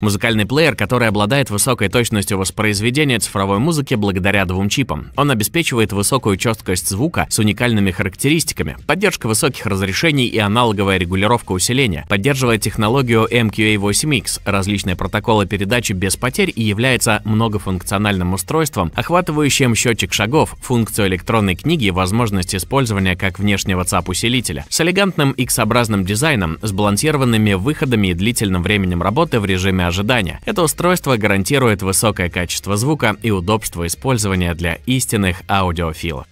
Музыкальный плеер, который обладает высокой точностью воспроизведения цифровой музыки благодаря двум чипам. Он обеспечивает высокую четкость звука с уникальными характеристиками, поддержка высоких разрешений и аналоговая регулировка усиления, поддерживает технологию MQA8X, различные протоколы передачи без потерь и является многофункциональным устройством, охватывающим счетчик шагов, функцию электронной книги и возможность использования как внешнего ЦАП-усилителя. С элегантным X-образным дизайном, сбалансированными выходами и длительным временем работы в режиме ожидания. Это устройство гарантирует высокое качество звука и удобство использования для истинных аудиофилов.